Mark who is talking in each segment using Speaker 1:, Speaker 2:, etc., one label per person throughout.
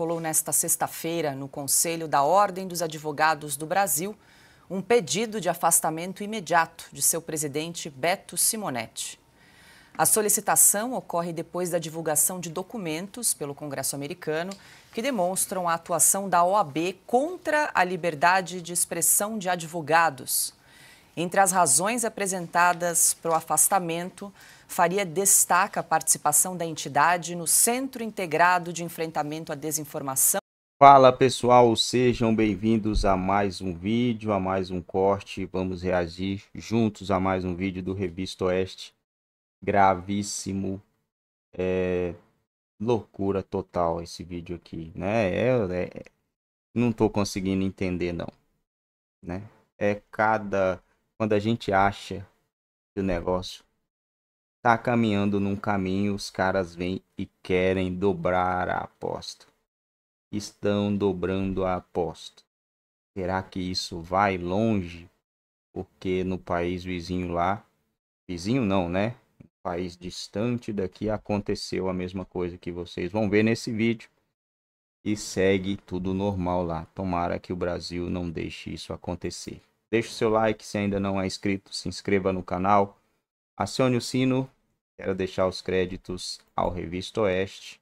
Speaker 1: protocolou nesta sexta-feira, no Conselho da Ordem dos Advogados do Brasil, um pedido de afastamento imediato de seu presidente Beto Simonetti. A solicitação ocorre depois da divulgação de documentos pelo Congresso americano que demonstram a atuação da OAB contra a liberdade de expressão de advogados entre as razões apresentadas para o afastamento, Faria destaca a participação da entidade no Centro Integrado de Enfrentamento à Desinformação.
Speaker 2: Fala pessoal, sejam bem-vindos a mais um vídeo, a mais um corte. Vamos reagir juntos a mais um vídeo do Revista Oeste. Gravíssimo. É... Loucura total esse vídeo aqui, né? É, é... Não tô conseguindo entender, não. Né? É cada quando a gente acha que o negócio tá caminhando num caminho, os caras vêm e querem dobrar a aposta. Estão dobrando a aposta. Será que isso vai longe? Porque no país vizinho lá, vizinho não, né? Um país distante daqui aconteceu a mesma coisa que vocês vão ver nesse vídeo. E segue tudo normal lá. Tomara que o Brasil não deixe isso acontecer. Deixe seu like se ainda não é inscrito, se inscreva no canal, acione o sino. Quero deixar os créditos ao Revista Oeste.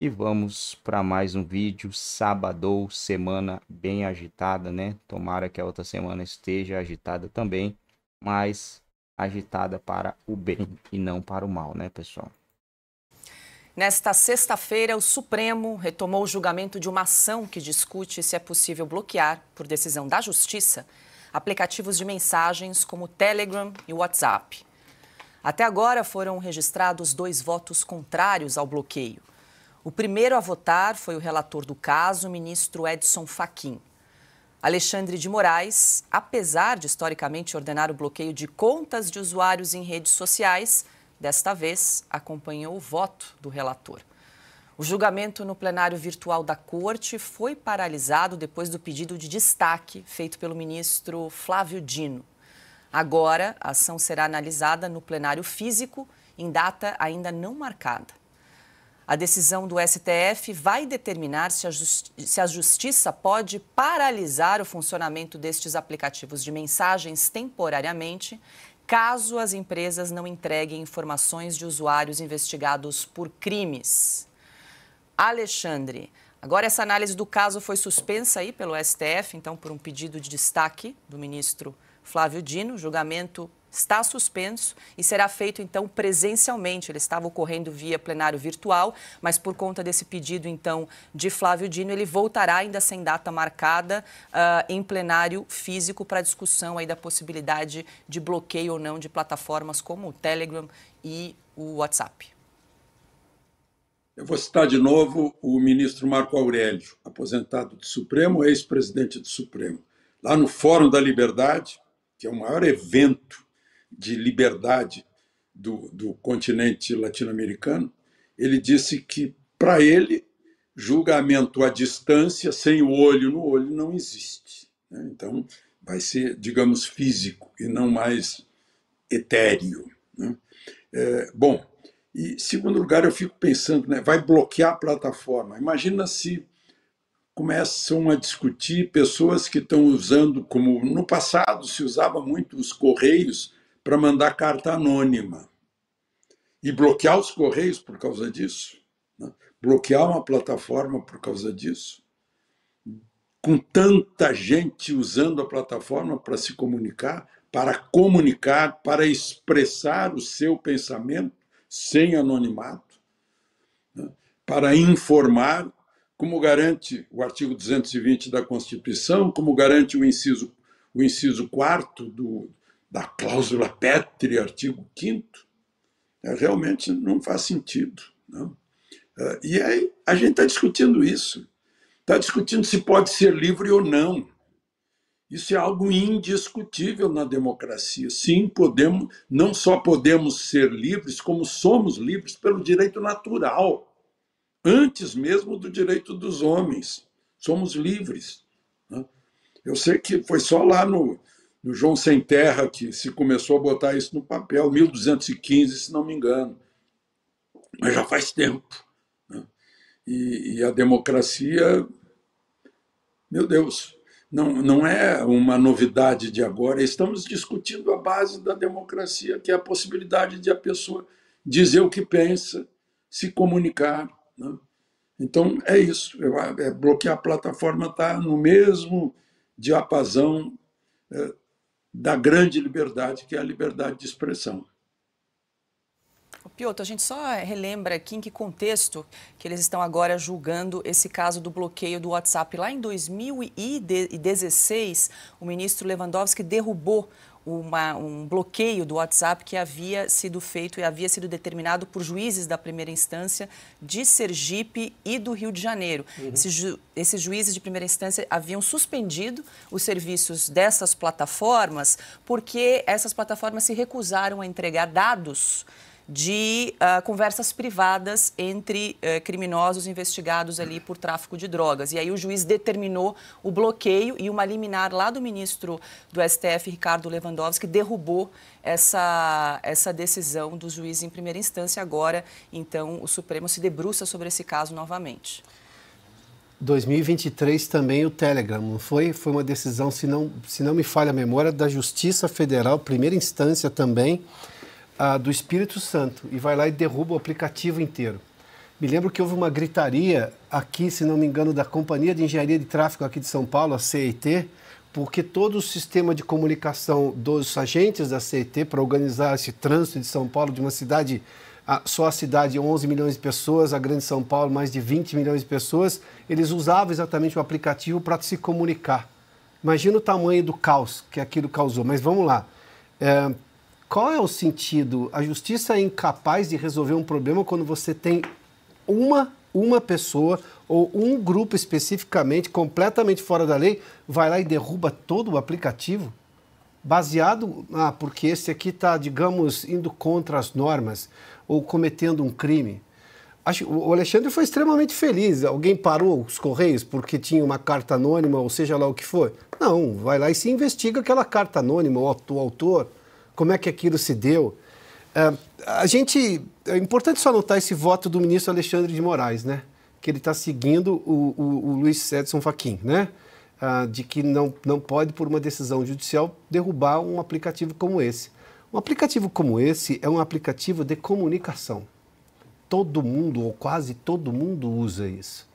Speaker 2: E vamos para mais um vídeo. Sábado, semana bem agitada, né? Tomara que a outra semana esteja agitada também, mas agitada para o bem e não para o mal, né, pessoal?
Speaker 1: Nesta sexta-feira, o Supremo retomou o julgamento de uma ação que discute se é possível bloquear, por decisão da Justiça, aplicativos de mensagens como Telegram e WhatsApp. Até agora foram registrados dois votos contrários ao bloqueio. O primeiro a votar foi o relator do caso, o ministro Edson Fachin. Alexandre de Moraes, apesar de historicamente ordenar o bloqueio de contas de usuários em redes sociais, Desta vez, acompanhou o voto do relator. O julgamento no plenário virtual da Corte foi paralisado depois do pedido de destaque feito pelo ministro Flávio Dino. Agora, a ação será analisada no plenário físico, em data ainda não marcada. A decisão do STF vai determinar se a, se a, Justiça pode paralisar o funcionamento destes aplicativos de mensagens temporariamente caso as empresas não entreguem informações de usuários investigados por crimes. Alexandre, agora essa análise do caso foi suspensa aí pelo STF, então por um pedido de destaque do ministro Flávio Dino, julgamento está suspenso e será feito então presencialmente. Ele estava ocorrendo via plenário virtual, mas por conta desse pedido então de Flávio Dino, ele voltará ainda sem data marcada uh, em plenário físico para discussão aí da possibilidade de bloqueio ou não de plataformas como o Telegram e o WhatsApp. Eu vou
Speaker 3: citar de novo o ministro Marco Aurélio, aposentado do Supremo, ex-presidente do Supremo. Lá no Fórum da Liberdade, que é o maior evento de liberdade do, do continente latino-americano, ele disse que, para ele, julgamento à distância, sem o olho no olho, não existe. Né? Então, vai ser, digamos, físico e não mais etéreo. Né? É, bom, e segundo lugar, eu fico pensando, né, vai bloquear a plataforma. Imagina se começam a discutir pessoas que estão usando, como no passado se usava muito os correios para mandar carta anônima e bloquear os correios por causa disso, né? bloquear uma plataforma por causa disso, com tanta gente usando a plataforma para se comunicar, para comunicar, para expressar o seu pensamento sem anonimato, né? para informar, como garante o artigo 220 da Constituição, como garante o inciso o inciso 4 do, da cláusula Petri, artigo 5 é, realmente não faz sentido. Não. Né? É, e aí a gente está discutindo isso. Está discutindo se pode ser livre ou não. Isso é algo indiscutível na democracia. Sim, podemos, não só podemos ser livres, como somos livres pelo direito natural, antes mesmo do direito dos homens. Somos livres. Né? Eu sei que foi só lá no, do João Sem Terra, que se começou a botar isso no papel, 1215, se não me engano. Mas já faz tempo. Né? E, e a democracia, meu Deus, não, não é uma novidade de agora. Estamos discutindo a base da democracia, que é a possibilidade de a pessoa dizer o que pensa, se comunicar. Né? Então é isso. É bloquear a plataforma está no mesmo diapasão é, da grande liberdade, que é a liberdade de expressão.
Speaker 1: Piotr, a gente só relembra aqui em que contexto que eles estão agora julgando esse caso do bloqueio do WhatsApp. Lá em 2016, o ministro Lewandowski derrubou uma, um bloqueio do WhatsApp que havia sido feito e havia sido determinado por juízes da primeira instância de Sergipe e do Rio de Janeiro. Uhum. Esses, ju, esses juízes de primeira instância haviam suspendido os serviços dessas plataformas porque essas plataformas se recusaram a entregar dados de uh, conversas privadas entre uh, criminosos investigados ali por tráfico de drogas. E aí o juiz determinou o bloqueio e uma liminar lá do ministro do STF, Ricardo Lewandowski, derrubou essa, essa decisão do juiz em primeira instância. Agora, então, o Supremo se debruça sobre esse caso novamente.
Speaker 4: 2023 também o Telegram, não foi? Foi uma decisão, se não, se não me falha a memória, da Justiça Federal, primeira instância também, ah, do Espírito Santo e vai lá e derruba o aplicativo inteiro. Me lembro que houve uma gritaria aqui, se não me engano, da Companhia de Engenharia de Tráfego aqui de São Paulo, a CET, porque todo o sistema de comunicação dos agentes da CET para organizar esse trânsito de São Paulo, de uma cidade, só a cidade, 11 milhões de pessoas, a Grande São Paulo, mais de 20 milhões de pessoas, eles usavam exatamente o aplicativo para se comunicar. Imagina o tamanho do caos que aquilo causou. Mas vamos lá. É, qual é o sentido? A justiça é incapaz de resolver um problema quando você tem uma uma pessoa ou um grupo especificamente, completamente fora da lei, vai lá e derruba todo o aplicativo? Baseado, ah, porque esse aqui está, digamos, indo contra as normas ou cometendo um crime. Acho, o Alexandre foi extremamente feliz. Alguém parou os Correios porque tinha uma carta anônima, ou seja lá o que for? Não, vai lá e se investiga aquela carta anônima, o autor como é que aquilo se deu. Ah, a gente. É importante só notar esse voto do ministro Alexandre de Moraes, né? Que ele está seguindo o, o, o Luiz Edson Fachin, né? Ah, de que não, não pode, por uma decisão judicial, derrubar um aplicativo como esse. Um aplicativo como esse é um aplicativo de comunicação. Todo mundo, ou quase todo mundo, usa isso.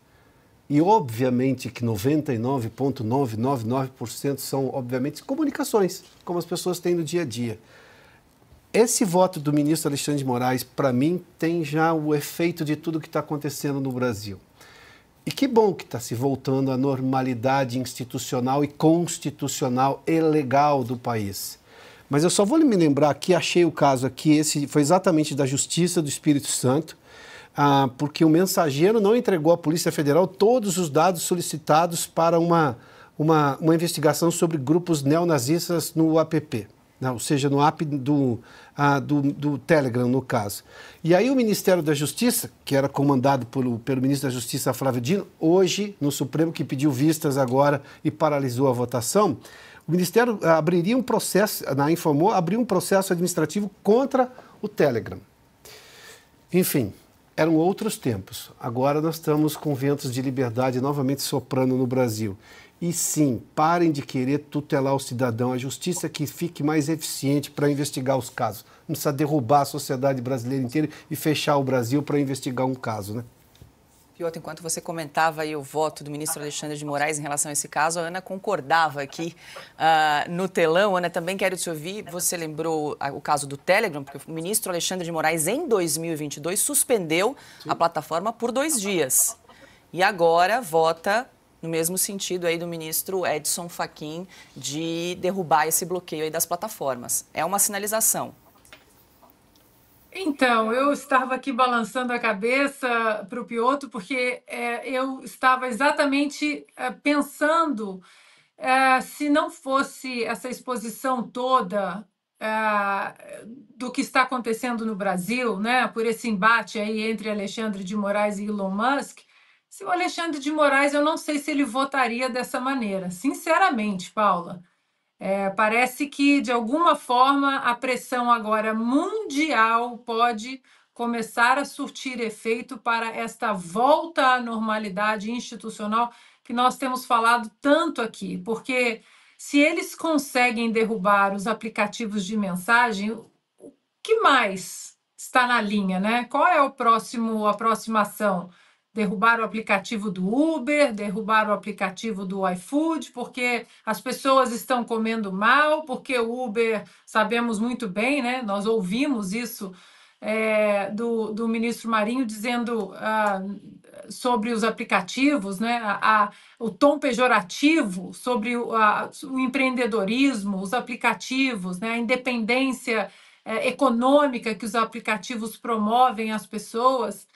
Speaker 4: E obviamente que 99,999% são, obviamente, comunicações, como as pessoas têm no dia a dia. Esse voto do ministro Alexandre de Moraes, para mim, tem já o efeito de tudo que está acontecendo no Brasil. E que bom que está se voltando à normalidade institucional e constitucional e legal do país. Mas eu só vou me lembrar que achei o caso aqui, esse foi exatamente da Justiça do Espírito Santo, ah, porque o mensageiro não entregou à Polícia Federal todos os dados solicitados para uma, uma, uma investigação sobre grupos neonazistas no app. Né? ou seja, no app do, ah, do, do, Telegram, no caso. E aí o Ministério da Justiça, que era comandado pelo, pelo ministro da Justiça, Flávio Dino, hoje, no Supremo, que pediu vistas agora e paralisou a votação, o Ministério abriria um processo, na né, informou, abriu um processo administrativo contra o Telegram. Enfim, eram outros tempos. Agora nós estamos com ventos de liberdade novamente soprando no Brasil. E sim, parem de querer tutelar o cidadão, a justiça que fique mais eficiente para investigar os casos. Não precisa derrubar a sociedade brasileira inteira e fechar o Brasil para investigar um caso, né?
Speaker 1: Piotr, enquanto você comentava aí o voto do ministro Alexandre de Moraes em relação a esse caso, a Ana concordava aqui uh, no telão. Ana, também quero te ouvir. Você lembrou o caso do Telegram, porque o ministro Alexandre de Moraes, em 2022, suspendeu Sim. a plataforma por dois dias. E agora vota no mesmo sentido aí do ministro Edson Fachin de derrubar esse bloqueio aí das plataformas. É uma sinalização. Então,
Speaker 5: eu estava aqui balançando a cabeça para o Piotr, porque é, eu estava exatamente é, pensando é, se não fosse essa exposição toda é, do que está acontecendo no Brasil, né, por esse embate aí entre Alexandre de Moraes e Elon Musk, se o Alexandre de Moraes, eu não sei se ele votaria dessa maneira. Sinceramente, Paula, é, parece que, de alguma forma, a pressão agora mundial pode começar a surtir efeito para esta volta à normalidade institucional que nós temos falado tanto aqui, porque se eles conseguem derrubar os aplicativos de mensagem, o que mais está na linha, né? Qual é o próximo a próxima ação? derrubaram o aplicativo do Uber, derrubaram o aplicativo do iFood, porque as pessoas estão comendo mal, porque o Uber, sabemos muito bem, né? Nós ouvimos isso é, do, do ministro Marinho dizendo ah, sobre os aplicativos, né? A, a, o tom pejorativo sobre o, a, o empreendedorismo, os aplicativos, né? A independência é, econômica que os aplicativos promovem às pessoas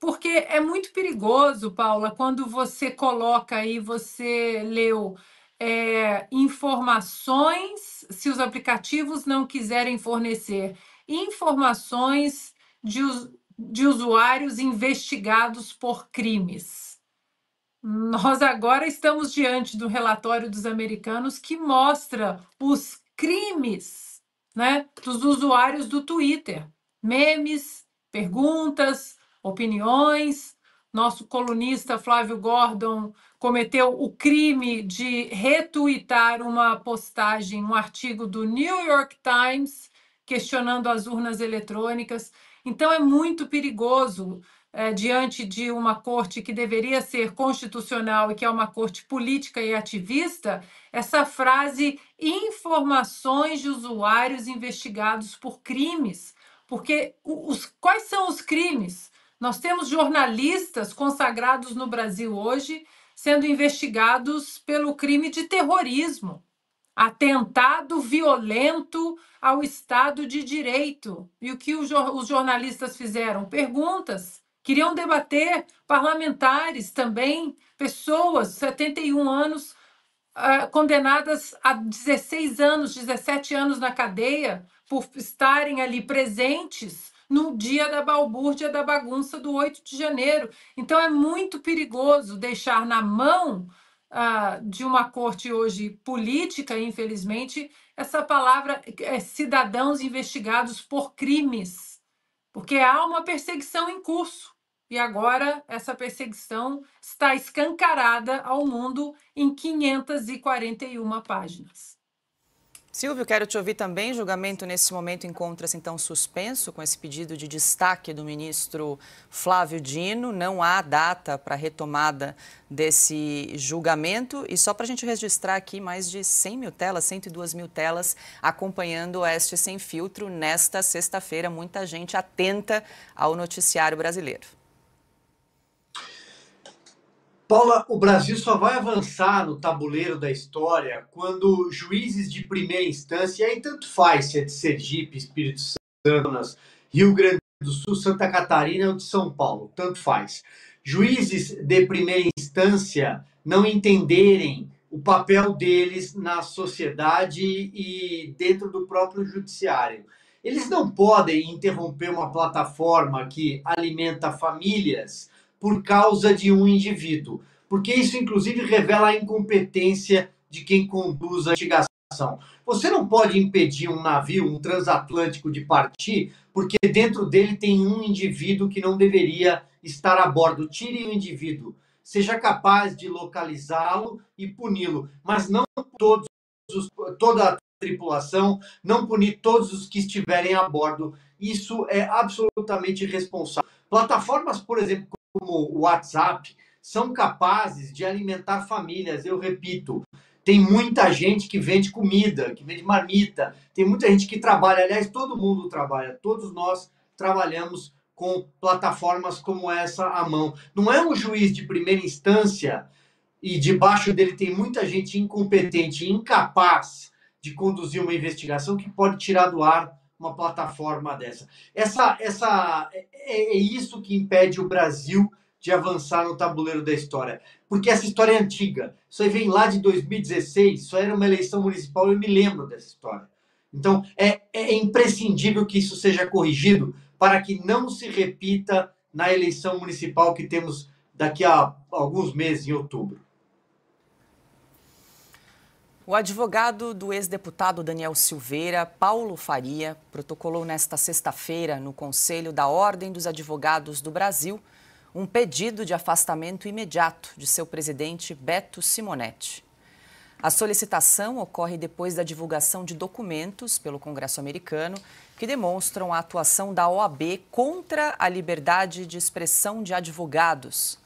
Speaker 5: porque é muito perigoso, Paula, quando você coloca aí, você leu é, informações, se os aplicativos não quiserem fornecer informações de, de usuários investigados por crimes. Nós agora estamos diante do relatório dos americanos que mostra os crimes né, dos usuários do Twitter. Memes, perguntas, opiniões. Nosso colunista Flávio Gordon cometeu o crime de retuitar uma postagem, um artigo do New York Times questionando as urnas eletrônicas. Então é muito perigoso é, diante de uma corte que deveria ser constitucional e que é uma corte política e ativista, essa frase informações de usuários investigados por crimes. Porque os, quais são os crimes? Nós temos jornalistas consagrados no Brasil hoje sendo investigados pelo crime de terrorismo, atentado violento ao Estado de Direito. E o que os jornalistas fizeram? Perguntas. Queriam debater parlamentares também, pessoas, 71 anos, ah, condenadas a 16 anos, 17 anos na cadeia, por estarem ali presentes no dia da balbúrdia, da bagunça do 8 de janeiro. Então, é muito perigoso deixar na mão ah, de uma corte hoje política, infelizmente, essa palavra é cidadãos investigados por crimes, porque há uma perseguição em curso. E agora essa perseguição está escancarada ao mundo em 541 páginas.
Speaker 1: Silvio, quero te ouvir também. Julgamento nesse momento encontra-se então suspenso com esse pedido de destaque do ministro Flávio Dino. Não há data para retomada desse julgamento. E só para a gente registrar aqui, mais de 100 mil telas, 102 mil telas acompanhando o Oeste Sem Filtro nesta sexta-feira. Muita gente atenta ao noticiário brasileiro.
Speaker 6: Paula, o Brasil só vai avançar no tabuleiro da história quando juízes de primeira instância, e aí tanto faz se é de Sergipe, Espírito Santo, Rio Grande do Sul, Santa Catarina ou de São Paulo, tanto faz. Juízes de primeira instância não entenderem o papel deles na sociedade e dentro do próprio judiciário. Eles não podem interromper uma plataforma que alimenta famílias por causa de um indivíduo, porque isso, inclusive, revela a incompetência de quem conduz a investigação. Você não pode impedir um navio, um transatlântico, de partir, porque dentro dele tem um indivíduo que não deveria estar a bordo. Tire o indivíduo, seja capaz de localizá-lo e puni-lo, mas não todos os, toda a tripulação, não punir todos os que estiverem a bordo. Isso é absolutamente irresponsável. Plataformas, por exemplo, como o WhatsApp são capazes de alimentar famílias. Eu repito, tem muita gente que vende comida, que vende marmita, tem muita gente que trabalha. Aliás, todo mundo trabalha, todos nós trabalhamos com plataformas como essa à mão. Não é um juiz de primeira instância e debaixo dele tem muita gente incompetente, incapaz de conduzir uma investigação que pode tirar do ar uma plataforma dessa. Essa, essa é, é, é, isso que impede o Brasil de avançar no tabuleiro da história, porque essa história é antiga. Isso aí vem lá de 2016, isso era uma eleição municipal, eu me lembro dessa história. Então é, é imprescindível que isso seja corrigido para que não se repita na eleição municipal que temos daqui a alguns meses em outubro.
Speaker 1: O advogado do ex-deputado Daniel Silveira, Paulo Faria, protocolou nesta sexta-feira no Conselho da Ordem dos Advogados do Brasil um pedido de afastamento imediato de seu presidente Beto Simonetti. A solicitação ocorre depois da divulgação de documentos pelo Congresso americano que demonstram a atuação da OAB contra a liberdade de expressão de advogados.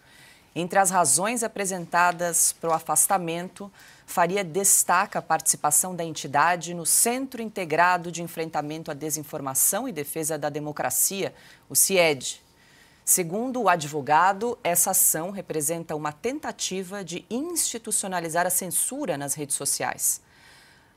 Speaker 1: Entre as razões apresentadas para o afastamento Faria destaca a participação da entidade no Centro Integrado de Enfrentamento à Desinformação e Defesa da Democracia, o CIED. Segundo o advogado, essa ação representa uma tentativa de institucionalizar a censura nas redes sociais.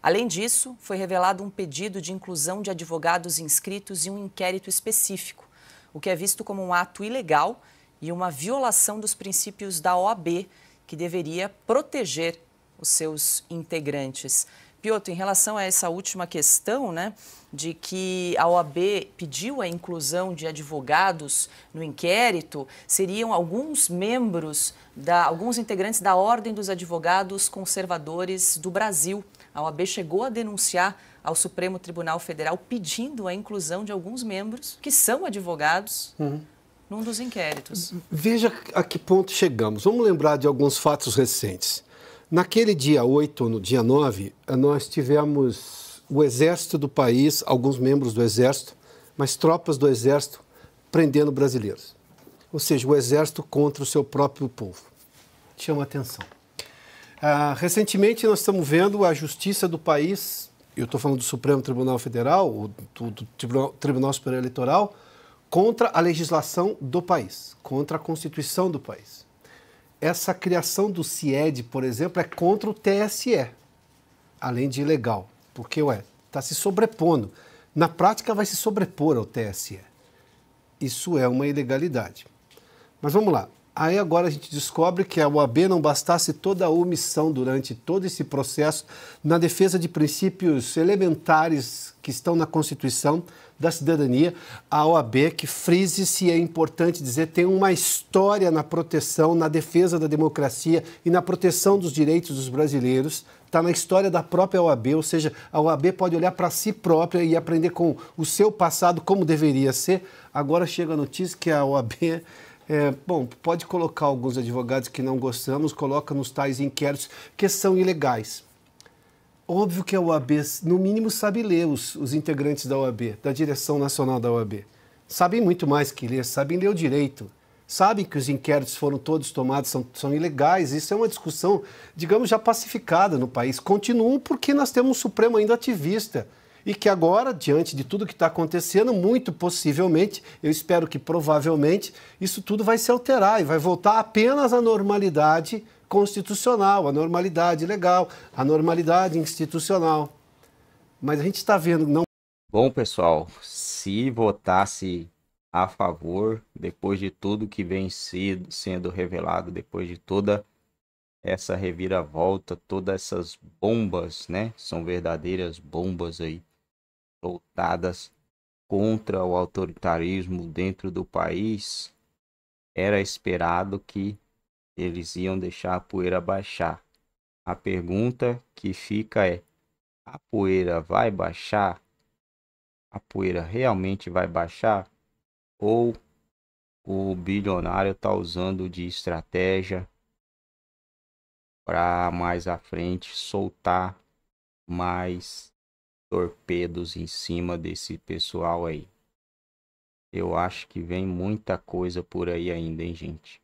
Speaker 1: Além disso, foi revelado um pedido de inclusão de advogados inscritos em um inquérito específico, o que é visto como um ato ilegal e uma violação dos princípios da OAB, que deveria proteger os seus integrantes. Piotr, em relação a essa última questão, né, de que a OAB pediu a inclusão de advogados no inquérito, seriam alguns membros, da, alguns integrantes da Ordem dos Advogados Conservadores do Brasil. A OAB chegou a denunciar ao Supremo Tribunal Federal pedindo a inclusão de alguns membros que são advogados. Uhum. Num dos inquéritos.
Speaker 4: Veja a que ponto chegamos. Vamos lembrar de alguns fatos recentes. Naquele dia 8, no dia 9, eh, nós tivemos o exército do país, alguns membros do exército, mas tropas do exército prendendo brasileiros. Ou seja, o exército contra o seu próprio povo. Chama atenção. Ah, recentemente, nós estamos vendo a justiça do país, eu estou falando do Supremo Tribunal Federal, ou do, do Tribunal Superior Eleitoral, contra a legislação do país, contra a Constituição do país essa criação do CIED, por exemplo, é contra o TSE, além de ilegal, porque ué, está se sobrepondo. Na prática, vai se sobrepor ao TSE. Isso é uma ilegalidade. Mas vamos lá. Aí agora a gente descobre que a OAB não bastasse toda a omissão durante todo esse processo na defesa de princípios elementares que estão na Constituição da Cidadania. A OAB, que frise se é importante dizer, tem uma história na proteção, na defesa da democracia e na proteção dos direitos dos brasileiros. Está na história da própria OAB, ou seja, a OAB pode olhar para si própria e aprender com o seu passado como deveria ser. Agora chega a notícia que a OAB é, bom, pode colocar alguns advogados que não gostamos, coloca nos tais inquéritos que são ilegais. Óbvio que a OAB, no mínimo, sabe ler os, os integrantes da OAB, da direção nacional da OAB. Sabem muito mais que ler, sabem ler o direito sabem que os inquéritos foram todos tomados, são, são ilegais. Isso é uma discussão, digamos, já pacificada no país. Continuam porque nós temos um Supremo ainda ativista e que agora, diante de tudo que está acontecendo, muito possivelmente, eu espero que provavelmente, isso tudo vai se alterar e vai voltar apenas à normalidade constitucional, à normalidade legal, à normalidade institucional. Mas a gente está vendo não.
Speaker 2: Bom, pessoal, se votasse a favor, depois de tudo que vem sido, sendo revelado, depois de toda essa reviravolta, todas essas bombas, né? São verdadeiras bombas aí voltadas contra o autoritarismo dentro do país, era esperado que eles iam deixar a poeira baixar. A pergunta que fica é: a poeira vai baixar? A poeira realmente vai baixar? Ou o bilionário está usando de estratégia para mais à frente soltar mais torpedos em cima desse pessoal aí. Eu acho que vem muita coisa por aí ainda, hein, gente?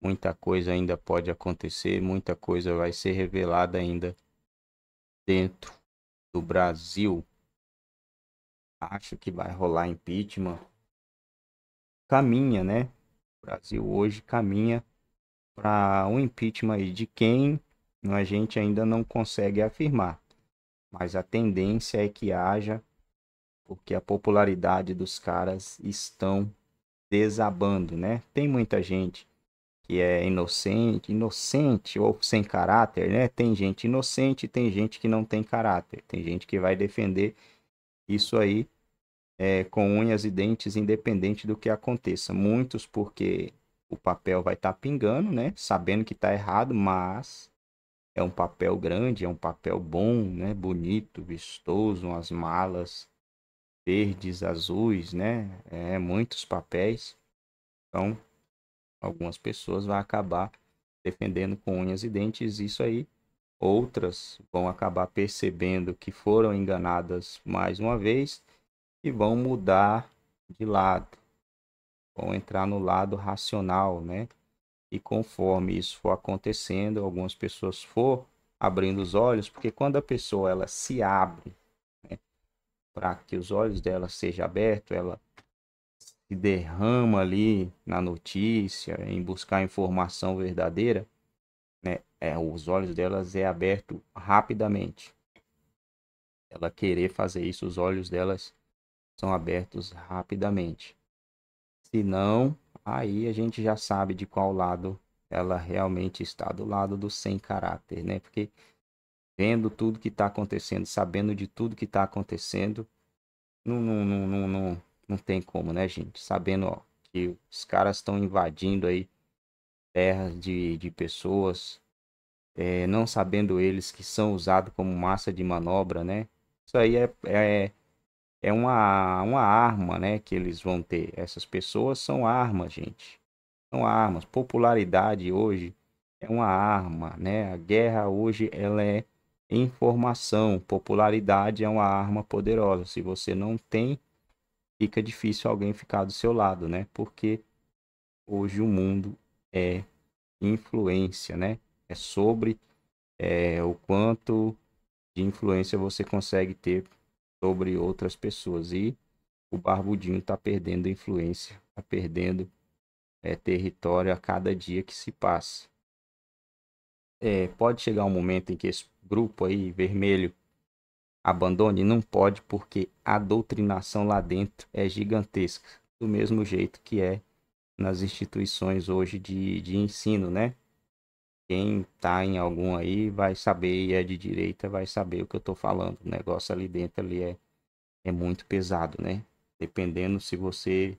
Speaker 2: Muita coisa ainda pode acontecer, muita coisa vai ser revelada ainda dentro do Brasil. Acho que vai rolar impeachment. Caminha, né? O Brasil hoje caminha para um impeachment aí de quem a gente ainda não consegue afirmar mas a tendência é que haja, porque a popularidade dos caras estão desabando, né? Tem muita gente que é inocente, inocente ou sem caráter, né? Tem gente inocente, tem gente que não tem caráter, tem gente que vai defender isso aí é, com unhas e dentes, independente do que aconteça. Muitos porque o papel vai estar tá pingando, né? Sabendo que está errado, mas é um papel grande, é um papel bom, né? Bonito, vistoso, umas malas verdes, azuis, né? É, muitos papéis. Então, algumas pessoas vão acabar defendendo com unhas e dentes isso aí. Outras vão acabar percebendo que foram enganadas mais uma vez e vão mudar de lado. Vão entrar no lado racional, né? E conforme isso for acontecendo, algumas pessoas for abrindo os olhos, porque quando a pessoa ela se abre né, para que os olhos dela sejam abertos, ela se derrama ali na notícia, em buscar informação verdadeira, né, é, os olhos delas é aberto rapidamente. Ela querer fazer isso, os olhos delas são abertos rapidamente. Se não, aí a gente já sabe de qual lado ela realmente está, do lado do sem caráter, né? Porque vendo tudo que está acontecendo, sabendo de tudo que está acontecendo, não, não, não, não, não, não tem como, né, gente? Sabendo ó, que os caras estão invadindo aí terras de, de pessoas, é, não sabendo eles que são usados como massa de manobra, né? Isso aí é, é, é uma, uma arma né, que eles vão ter. Essas pessoas são armas, gente. São armas. Popularidade hoje é uma arma, né? A guerra hoje ela é informação. Popularidade é uma arma poderosa. Se você não tem, fica difícil alguém ficar do seu lado, né? Porque hoje o mundo é influência, né? É sobre é, o quanto de influência você consegue ter sobre outras pessoas. E o Barbudinho está perdendo influência, está perdendo é, território a cada dia que se passa. É, pode chegar um momento em que esse grupo aí, vermelho, abandone? Não pode, porque a doutrinação lá dentro é gigantesca, do mesmo jeito que é nas instituições hoje de, de ensino, né? quem tá em algum aí vai saber e é de direita vai saber o que eu tô falando. O negócio ali dentro ali é, é muito pesado, né? Dependendo se você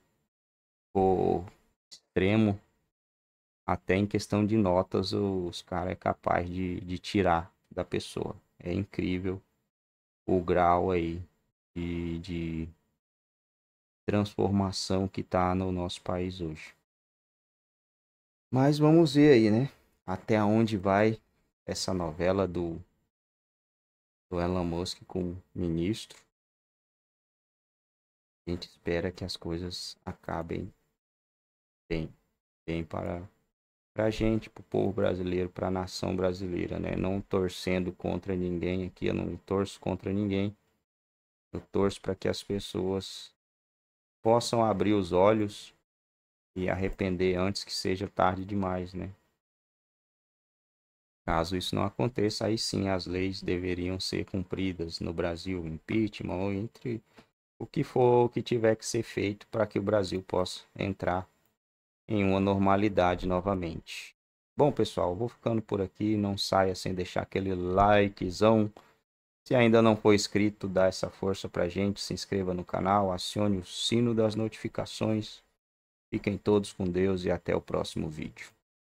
Speaker 2: for extremo, até em questão de notas, os caras é capaz de, de tirar da pessoa. É incrível o grau aí de, de transformação que tá no nosso país hoje. Mas vamos ver aí, né? até onde vai essa novela do, do Elon Musk com o ministro. A gente espera que as coisas acabem bem, bem para a gente, para o povo brasileiro, para a nação brasileira, né? Não torcendo contra ninguém aqui, eu não torço contra ninguém. Eu torço para que as pessoas possam abrir os olhos e arrepender antes que seja tarde demais, né? Caso isso não aconteça, aí sim as leis deveriam ser cumpridas no Brasil, impeachment ou entre o que for o que tiver que ser feito para que o Brasil possa entrar em uma normalidade novamente. Bom, pessoal, vou ficando por aqui. Não saia sem deixar aquele likezão. Se ainda não for inscrito, dá essa força para gente. Se inscreva no canal, acione o sino das notificações. Fiquem todos com Deus e até o próximo vídeo.